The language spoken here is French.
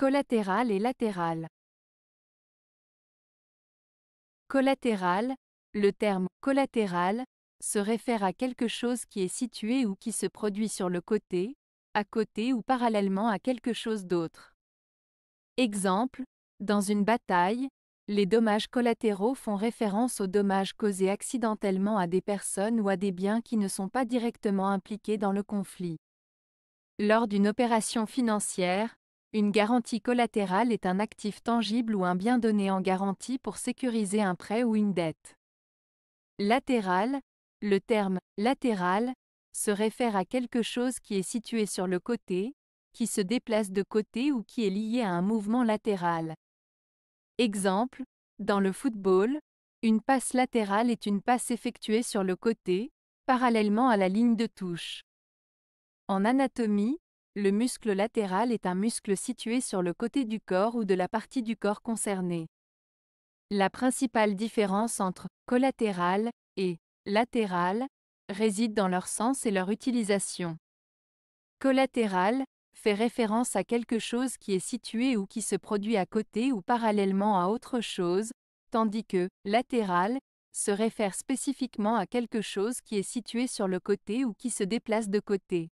Collatéral et latéral. Collatéral, le terme collatéral se réfère à quelque chose qui est situé ou qui se produit sur le côté, à côté ou parallèlement à quelque chose d'autre. Exemple, dans une bataille, les dommages collatéraux font référence aux dommages causés accidentellement à des personnes ou à des biens qui ne sont pas directement impliqués dans le conflit. Lors d'une opération financière, une garantie collatérale est un actif tangible ou un bien donné en garantie pour sécuriser un prêt ou une dette. Latéral, le terme latéral se réfère à quelque chose qui est situé sur le côté, qui se déplace de côté ou qui est lié à un mouvement latéral. Exemple, dans le football, une passe latérale est une passe effectuée sur le côté, parallèlement à la ligne de touche. En anatomie, le muscle latéral est un muscle situé sur le côté du corps ou de la partie du corps concernée. La principale différence entre collatéral et latéral réside dans leur sens et leur utilisation. Collatéral fait référence à quelque chose qui est situé ou qui se produit à côté ou parallèlement à autre chose, tandis que latéral se réfère spécifiquement à quelque chose qui est situé sur le côté ou qui se déplace de côté.